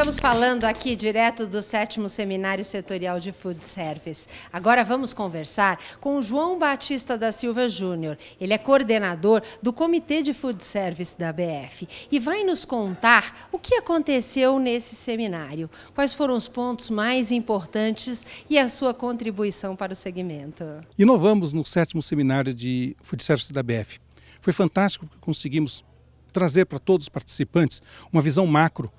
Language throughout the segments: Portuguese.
Estamos falando aqui direto do sétimo Seminário Setorial de Food Service. Agora vamos conversar com o João Batista da Silva Júnior. Ele é coordenador do Comitê de Food Service da BF e vai nos contar o que aconteceu nesse seminário, quais foram os pontos mais importantes e a sua contribuição para o segmento. Inovamos no sétimo Seminário de Food Service da BF. Foi fantástico que conseguimos trazer para todos os participantes uma visão macro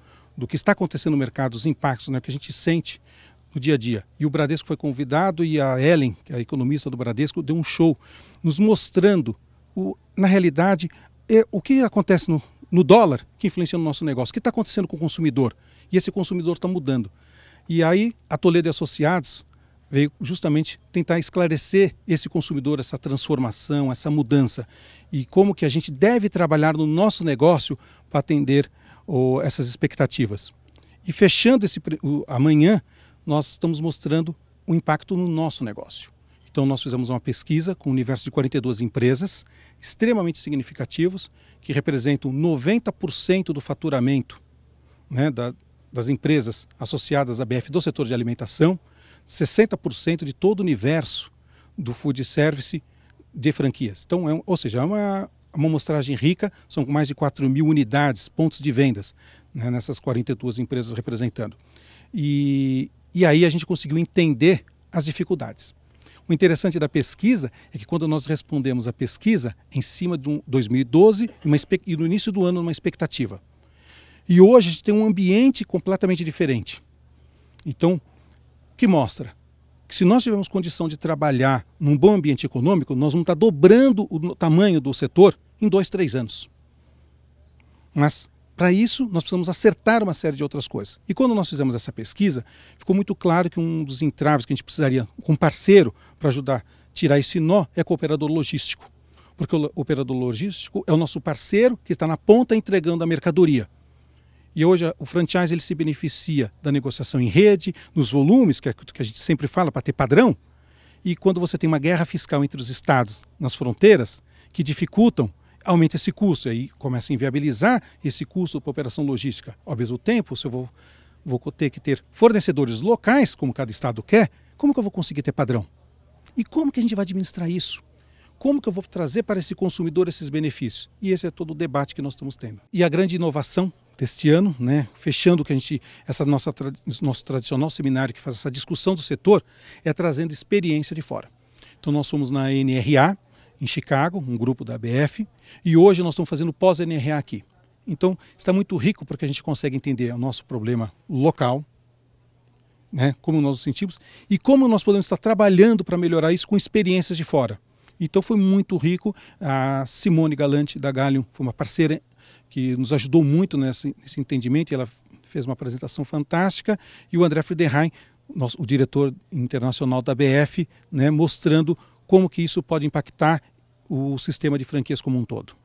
do que está acontecendo no mercado, os impactos né, que a gente sente no dia a dia. E o Bradesco foi convidado e a Ellen, que é a economista do Bradesco, deu um show nos mostrando, o, na realidade, é, o que acontece no, no dólar que influencia no nosso negócio, o que está acontecendo com o consumidor. E esse consumidor está mudando. E aí a Toledo e Associados veio justamente tentar esclarecer esse consumidor, essa transformação, essa mudança e como que a gente deve trabalhar no nosso negócio para atender ou essas expectativas. E fechando esse o, amanhã, nós estamos mostrando o impacto no nosso negócio. Então nós fizemos uma pesquisa com um universo de 42 empresas extremamente significativos que representam 90% do faturamento né, da, das empresas associadas à BF do setor de alimentação, 60% de todo o universo do food service de franquias. Então, é um, ou seja, é uma, uma amostragem rica, são mais de 4 mil unidades, pontos de vendas, né, nessas 42 empresas representando. E, e aí a gente conseguiu entender as dificuldades. O interessante da pesquisa é que quando nós respondemos a pesquisa, em cima de um 2012 uma, e no início do ano, uma expectativa. E hoje a gente tem um ambiente completamente diferente. Então, o que mostra? que se nós tivermos condição de trabalhar num bom ambiente econômico, nós vamos estar dobrando o tamanho do setor em dois, três anos. Mas, para isso, nós precisamos acertar uma série de outras coisas. E quando nós fizemos essa pesquisa, ficou muito claro que um dos entraves que a gente precisaria, um parceiro para ajudar a tirar esse nó, é o operador logístico. Porque o operador logístico é o nosso parceiro que está na ponta entregando a mercadoria. E hoje o franchise ele se beneficia da negociação em rede, nos volumes, que é o que a gente sempre fala, para ter padrão. E quando você tem uma guerra fiscal entre os estados nas fronteiras, que dificultam, aumenta esse custo. E aí começa a inviabilizar esse custo para a operação logística. Ao mesmo tempo, se eu vou, vou ter que ter fornecedores locais, como cada estado quer, como que eu vou conseguir ter padrão? E como que a gente vai administrar isso? como que eu vou trazer para esse consumidor esses benefícios? E esse é todo o debate que nós estamos tendo. E a grande inovação deste ano, né, fechando que a gente essa nossa nosso tradicional seminário que faz essa discussão do setor é trazendo experiência de fora. Então nós somos na NRA em Chicago, um grupo da ABF, e hoje nós estamos fazendo pós-NRA aqui. Então está muito rico porque a gente consegue entender o nosso problema local, né, como nós nos sentimos e como nós podemos estar trabalhando para melhorar isso com experiências de fora. Então foi muito rico. A Simone Galante da Galion foi uma parceira que nos ajudou muito nesse, nesse entendimento e ela fez uma apresentação fantástica. E o André Friedrichheim, nosso, o diretor internacional da BF, né, mostrando como que isso pode impactar o sistema de franquias como um todo.